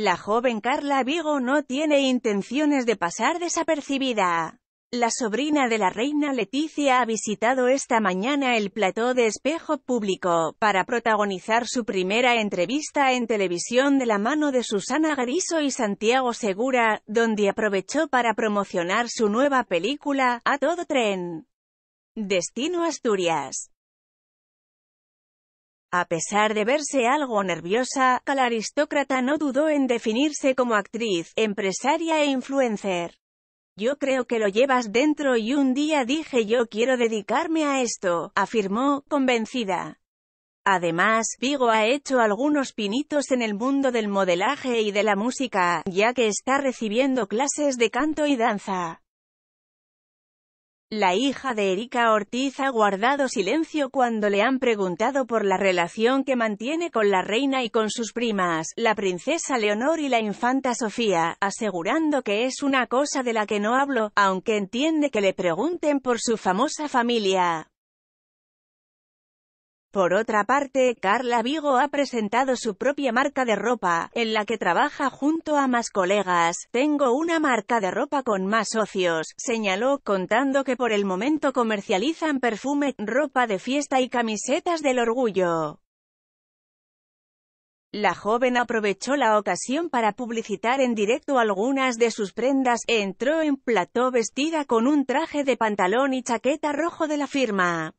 La joven Carla Vigo no tiene intenciones de pasar desapercibida. La sobrina de la reina Leticia ha visitado esta mañana el plató de espejo público, para protagonizar su primera entrevista en televisión de la mano de Susana Griso y Santiago Segura, donde aprovechó para promocionar su nueva película, A Todo Tren. Destino Asturias. A pesar de verse algo nerviosa, la aristócrata no dudó en definirse como actriz, empresaria e influencer. Yo creo que lo llevas dentro y un día dije yo quiero dedicarme a esto, afirmó, convencida. Además, Vigo ha hecho algunos pinitos en el mundo del modelaje y de la música, ya que está recibiendo clases de canto y danza. La hija de Erika Ortiz ha guardado silencio cuando le han preguntado por la relación que mantiene con la reina y con sus primas, la princesa Leonor y la infanta Sofía, asegurando que es una cosa de la que no hablo, aunque entiende que le pregunten por su famosa familia. Por otra parte, Carla Vigo ha presentado su propia marca de ropa, en la que trabaja junto a más colegas. Tengo una marca de ropa con más socios, señaló, contando que por el momento comercializan perfume, ropa de fiesta y camisetas del orgullo. La joven aprovechó la ocasión para publicitar en directo algunas de sus prendas, entró en plató vestida con un traje de pantalón y chaqueta rojo de la firma.